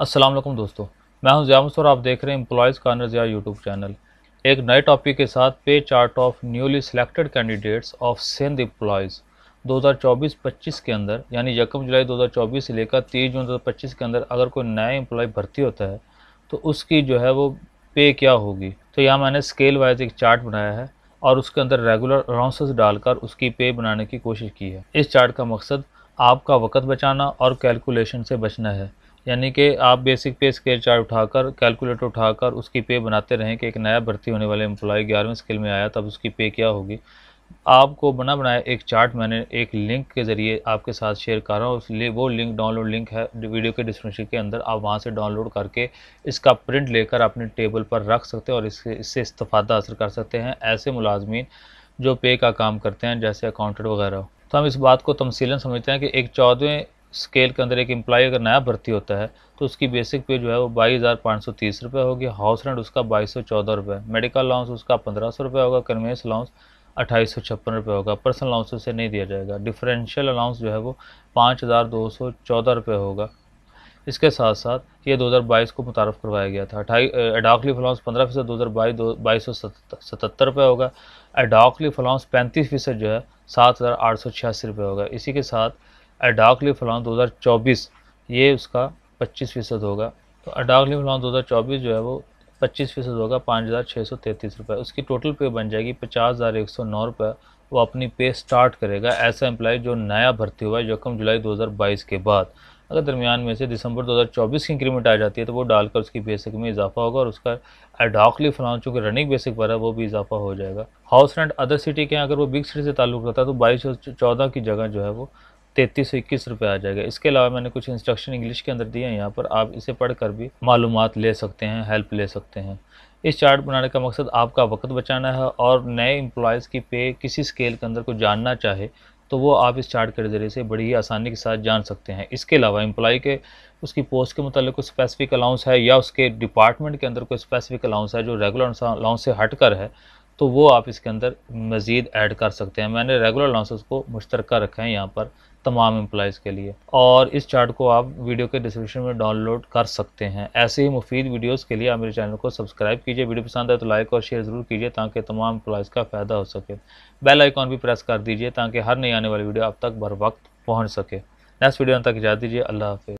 असलम दोस्तों मैं हूं ज़ियामस और आप देख रहे हैं employees corner Zia YouTube channel एक नए टॉपिक के साथ pay chart of newly selected candidates of Sindh employees 2024-25 के अंदर यानी यकम जुलाई 2024 से लेकर 30 जून 2025 के अंदर अगर कोई नया एम्प्लॉय भर्ती होता है तो उसकी जो है वो पे क्या होगी तो यहाँ मैंने स्केल वाइज एक चार्ट बनाया है और उसके अंदर रेगुलर अलाउंसेस डालकर उसकी पे बनाने की कोशिश की है इस चार्ट का मकसद आपका वक्त बचाना और कैलकुलेशन से बचना है यानी कि आप बेसिक पे स्केल चार्ट उठाकर कैलकुलेटर उठाकर उसकी पे बनाते रहें कि एक नया भर्ती होने वाले एम्प्लॉय ग्यारहवें स्केल में आया तब उसकी पे क्या होगी आपको बना बनाया एक चार्ट मैंने एक लिंक के ज़रिए आपके साथ शेयर कर रहा हूँ उस वो लिंक डाउनलोड लिंक है वीडियो के डिस्क्रिप्शन के अंदर आप वहाँ से डाउनलोड करके इसका प्रिंट लेकर अपने टेबल पर रख सकते हैं और इससे इससे इस्तफ़ादा हासिल कर सकते हैं ऐसे मुलाजमीन जो पे का काम करते हैं जैसे अकाउंटेंट वगैरह तो हम इस बात को तमसीला समझते हैं कि एक चौदहवें स्केल के अंदर एक एम्प्लॉय अगर नया भर्ती होता है तो उसकी बेसिक पे जो है वो बाईस हज़ार पाँच सौ तीस रुपये होगी हाउस रेंट उसका बाईस सौ चौदह रुपये मेडिकल अलाउंस उसका पंद्रह सौ रुपये होगा कन्वेंस अलाउंस अट्ठाईस सौ छप्पन रुपये होगा पर्सनल अलाउंस उसे नहीं दिया जाएगा डिफरेंशियल अलाउंस जो है वो पाँच हज़ार दो सौ चौदह रुपये होगा इसके साथ साथ ये दो हज़ार बाईस को मुतारफ़ करवाया गया था अठाई एडाकली फलाउंस अलाउंस पंद्रह फीसद दो हज़ार बाईस दो बाईस सौ सतहत्तर रुपये होगा एडाकली फलाउंस अलाउंस पैंतीस फीसद जो है सात हज़ार आठ सौ छियासी रुपये होगा इसी के साथ अडाक दो फलान 2024 ये उसका 25 फ़ीसद होगा तो अडाक दो फलान 2024 जो है वो 25 फ़ीसद होगा पाँच हज़ार छः सौ तैंतीस रुपये उसकी टोटल पे बन जाएगी पचास हज़ार एक सौ नौ रुपये वो अपनी पे स्टार्ट करेगा ऐसा एम्प्लॉय जो नया भर्ती हुआ है यकम जुलाई 2022 के बाद अगर दरमियान में से दिसंबर 2024 की इंक्रीमेंट आ जाती है तो वो डालकर उसकी बेसिक में इजाफा होगा और उसका एडाकली फलान चूँकि रनिंग बेसिक पर है वो भी इजाफा हो जाएगा हाउस रेंट अदर सिटी के अगर वो बिग सिटी से ताल्लुक़ रखता है तो बाईस चौदह की जगह जो है वो तैतीस सौ इक्कीस रुपये आ जाएगा इसके अलावा मैंने कुछ इंस्ट्रक्शन इंग्लिश के अंदर दिए हैं यहाँ पर आप इसे पढ़ कर भी मालूम ले सकते हैं हेल्प ले सकते हैं इस चार्ट बनाने का मकसद आपका वक्त बचाना है और नए इम्प्लॉयज़ की पे किसी स्केल के अंदर को जानना चाहे तो वो आप इस चार्ट के ज़रिए से बड़ी ही आसानी के साथ जान सकते हैं इसके अलावा एम्प्लॉय के उसकी पोस्ट के मतलब कोई स्पेसिफिक अलाउंस है या उसके डिपार्टमेंट के अंदर कोई स्पेसिफिक अलाउंस है जो रेगुलर अलाउंस से हट कर है तो वो आप इसके अंदर मज़ीद ऐड कर सकते हैं मैंने रेगुलर अलाउंसेस को मुश्तरक रखा है यहाँ पर तमाम एम्प्लॉज़ के लिए और इस चार्ट को आप वीडियो के डिस्क्रिप्शन में डाउनलोड कर सकते हैं ऐसे ही मुफीद वीडियोस के लिए आप मेरे चैनल को सब्सक्राइब कीजिए वीडियो पसंद आए तो लाइक और शेयर ज़रूर कीजिए ताकि तमाम एम्प्लॉज़ का फ़ायदा हो सके बेल आइकॉन भी प्रेस कर दीजिए ताकि हर नई आने वाली वीडियो आप तक बर वक्त पहुँच सके नेक्स्ट वीडियो तक जा दीजिए अल्लाह हाफि